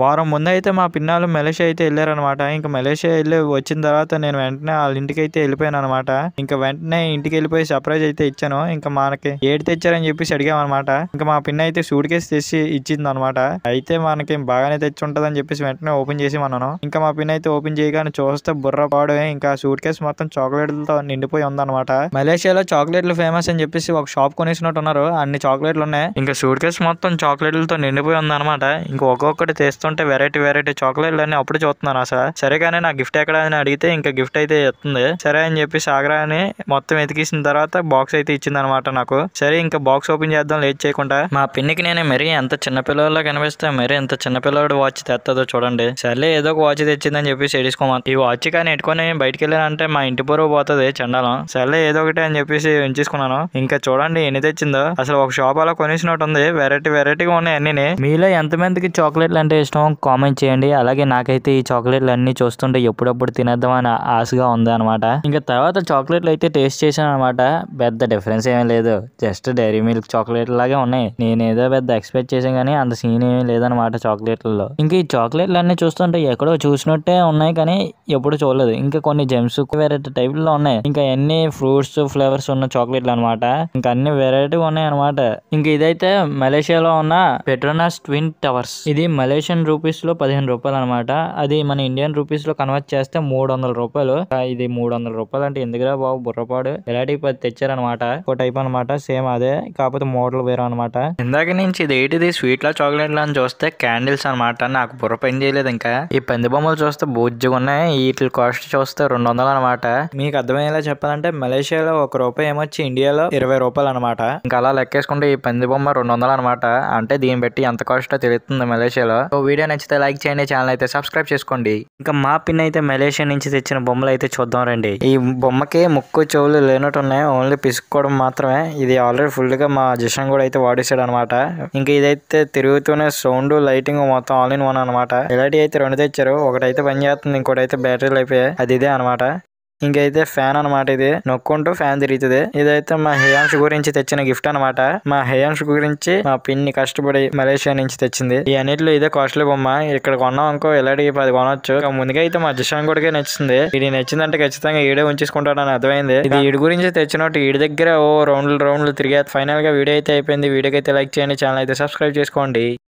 వారం ముందు అయితే మా పిన్నాలు మలేషియా అయితే వెళ్ళారనమాట ఇంకా మలేషియా వెళ్ళి వచ్చిన తర్వాత నేను వెంటనే వాళ్ళ ఇంటికి అయితే వెళ్ళిపోయాను అనమాట ఇంకా వెంటనే ఇంటికి వెళ్ళిపోయి సర్ప్రైజ్ అయితే ఇచ్చాను ఇంకా మనకి ఏడు తెచ్చారని చెప్పేసి అడిగామన్నమాట ఇంకా మా పిన్న అయితే సూట్ కేసు తెచ్చి ఇచ్చింది అనమాట అయితే మనకి బాగానే తెచ్చి అని చెప్పేసి వెంటనే ఓపెన్ చేసి మనను ఇంకా మా పిన్న అయితే ఓపెన్ చేయగానే చూస్తే బుర్ర పాడు ఇంకా సూట్ కేసు మొత్తం చాక్లెట్లతో నిండిపోయి ఉందన్నమాట మలేషియాలో చాక్లెట్లు ఫేమస్ అని చెప్పేసి ఒక షాప్ కొనేసినట్టున్నారు అన్ని చాక్లెట్లు ఉన్నాయి ఇంకా సూట్ కేసు మొత్తం చాక్లెట్లతో నిండిపోయి ఉందన్నమాట ఇంకా ఒక్కొక్కటి తెస్తూ చూస్తుంటే వెరైటీ వెరైటీ చాక్లెట్లు అన్ని అప్పుడు చూస్తున్నాను అసలు సరే కానీ నా గిఫ్ట్ ఎక్కడ అని అడిగితే ఇంకా గిఫ్ట్ అయితే ఎత్తుంది సరే అని చెప్పి సాగరా అని మొత్తం ఎతికిసిన తర్వాత బాక్స్ అయితే ఇచ్చింది అనమాట నాకు సరే ఇంకా బాక్స్ ఓపెన్ చేద్దాం లేట్ చేయకుండా మా పిన్నికి నేను మరీ ఎంత చిన్నపిల్లల్లో కనిపిస్తే మరీ ఎంత చిన్నపిల్లడు వాచ్ తెస్తుందో చూడండి సర్లే ఏదో ఒక వాచ్ తెచ్చిందని చెప్పేసి ఎడుచుకోమాను ఈ వాచ్ కానీ ఎట్టుకొని బయటికి వెళ్ళానంటే మా ఇంటి పొరుగు పోతుంది చండాలం సర్లే ఏదో ఒకటి అని చెప్పేసి ఉంచేసుకున్నాను ఇంకా చూడండి ఎన్ని తెచ్చిందో అసలు ఒక షాప్ అలా కొనేసినట్టు ఉంది వెరైటీ వెరైటీగా ఉన్నాయి అన్ని మీలో ఎంతమందికి చాక్లెట్లు అంటే ఇష్టం కోసం కామెంట్ చేయండి అలాగే నాకైతే ఈ చాక్లెట్లు అన్ని చూస్తుంటే ఎప్పుడప్పుడు తినేద్దామని ఆశగా ఉంది అనమాట ఇంకా తర్వాత చాక్లెట్లు అయితే టేస్ట్ చేశాను అనమాట పెద్ద డిఫరెన్స్ ఏమీ లేదు జస్ట్ డైరీ మిల్క్ చాక్లెట్ లాగే ఉన్నాయి నేను ఏదో పెద్ద ఎక్స్పెక్ట్ చేసాను కానీ అంత సీన్ ఏమీ లేదనమాట చాక్లెట్లలో ఇంకా ఈ చాక్లెట్లు అన్ని చూస్తుంటే ఎక్కడో చూసినట్టే ఉన్నాయి కానీ ఎప్పుడు చూడలేదు ఇంకా కొన్ని జెమ్స్ వెరైటీ టైప్లో ఉన్నాయి ఇంకా అన్ని ఫ్రూట్స్ ఫ్లేవర్స్ ఉన్న చాక్లెట్లు అనమాట ఇంకా అన్ని వెరైటీ ఉన్నాయి అనమాట ఇంకా ఇదైతే మలేషియాలో ఉన్న పెట్రోనాస్ ట్విన్ టవర్స్ ఇది మలేషియన్ ఇండియన్ రూపీస్లో పదిహేను రూపాయలు అనమాట అది మన ఇండియన్ రూపీస్లో కన్వర్ట్ చేస్తే మూడు వందల రూపాయలు ఇది మూడు వందల రూపాయలు అంటే ఎందుకురా బాబు బుర్రపాడు ఇలాంటి తెచ్చారనమాట ఒక టైప్ అనమాట సేమ్ అదే కాకపోతే మోడల్ వేరే అనమాట ఇందాక నుంచి ఇది ఏంటిది లా చాక్లెట్లా అని చూస్తే క్యాండిల్స్ అనమాట నాకు బుర్ర పని చేయలేదు ఇంకా ఈ పంది బొమ్మలు చూస్తే బూజ్జుగా ఉన్నాయి వీటి కాస్ట్ చూస్తే రెండు వందలు అనమాట మీకు అర్థమయ్యేలా చెప్పాలంటే మలేషియాలో ఒక రూపాయి ఏమొచ్చి ఇండియాలో ఇరవై రూపాయలు అనమాట ఇంకా అలా లెక్కేసుకుంటే ఈ పంది బొమ్మ రెండు వందలు అనమాట అంటే దీన్ని బట్టి ఎంత కాస్ట్ తెలుస్తుంది మలేషియాలో వీడియో నచ్చితే లైక్ చేయండి ఛానల్ అయితే సబ్స్క్రైబ్ చేసుకోండి ఇంకా మా పిన్ అయితే మలేషియా నుంచి తెచ్చిన బొమ్మలు అయితే చూద్దాం రండి ఈ బొమ్మకి ముక్కు చెవులు లేనట్టున్నాయి ఓన్లీ పిసుకోవడం మాత్రమే ఇది ఆల్రెడీ ఫుల్ గా మా జిషన్ కూడా అయితే వాడేసాడు అనమాట ఇంకా ఇదైతే తిరుగుతూనే సౌండ్ లైటింగ్ మొత్తం ఆల్ ఇన్ వన్ అనమాట ఇలాంటి అయితే రెండు తెచ్చారు ఒకటైతే పని చేస్తుంది ఇంకోటి అయితే బ్యాటరీలు అయిపోయాయి అది ఇదే అనమాట ఇంకైతే ఫ్యాన్ అనమాట ఇది నొక్కుంటూ ఫ్యాన్ తిరుగుతుంది ఇదైతే మా హేయాంశ్ గురించి తెచ్చిన గిఫ్ట్ అనమాట మా హేయాంశ్ గురించి మా పిన్ని కష్టపడి మలేషియా నుంచి తెచ్చింది ఈ అన్నిటిలో ఇదే కాస్ట్లీ బొమ్మ ఇక్కడ కొన్నాం అనుకో ఇలాంటివి పది కొనవచ్చు ముందుగా అయితే మా జిషాన్ కూడా నచ్చింది ఇది నచ్చిందంటే ఖచ్చితంగా ఈడే ఉంచేసుకుంటాడని అర్థమైంది ఇది ఈడి గురించి తెచ్చినట్టు ఈడి దగ్గర ఓ రౌండ్లు రౌండ్లు తిరిగే ఫైనల్ గా వీడియో అయితే అయిపోయింది వీడియోకి అయితే లైక్ చేయండి ఛానల్ అయితే సబ్స్క్రైబ్ చేసుకోండి